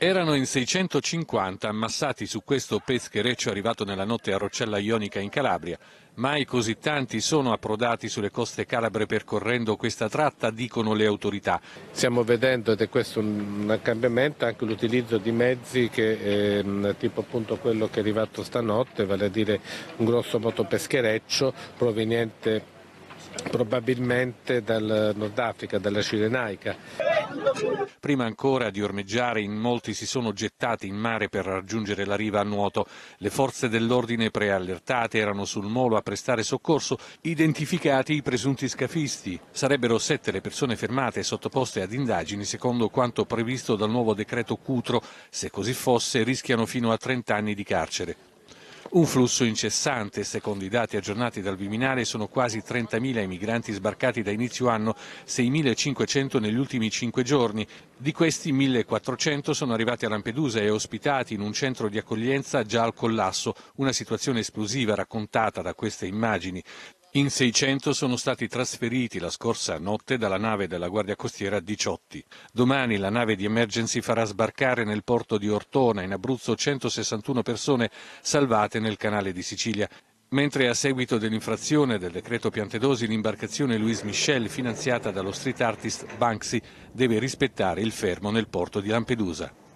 Erano in 650 ammassati su questo peschereccio arrivato nella notte a Roccella Ionica in Calabria. Mai così tanti sono approdati sulle coste calabre percorrendo questa tratta, dicono le autorità. Stiamo vedendo, ed è questo un cambiamento, anche l'utilizzo di mezzi che, eh, tipo appunto quello che è arrivato stanotte, vale a dire un grosso motopeschereccio proveniente probabilmente dal Nord Africa, dalla Cirenaica. Prima ancora di ormeggiare, in molti si sono gettati in mare per raggiungere la riva a nuoto. Le forze dell'ordine preallertate erano sul molo a prestare soccorso, identificati i presunti scafisti. Sarebbero sette le persone fermate e sottoposte ad indagini secondo quanto previsto dal nuovo decreto Cutro. Se così fosse rischiano fino a 30 anni di carcere. Un flusso incessante, secondo i dati aggiornati dal Viminale, sono quasi 30.000 i migranti sbarcati da inizio anno, 6.500 negli ultimi 5 giorni. Di questi 1.400 sono arrivati a Lampedusa e ospitati in un centro di accoglienza già al collasso, una situazione esplosiva raccontata da queste immagini. In 600 sono stati trasferiti la scorsa notte dalla nave della Guardia Costiera Diciotti. Domani la nave di emergency farà sbarcare nel porto di Ortona, in Abruzzo, 161 persone salvate nel canale di Sicilia. Mentre a seguito dell'infrazione del decreto Piantedosi l'imbarcazione Louise Michel, finanziata dallo street artist Banksy, deve rispettare il fermo nel porto di Lampedusa.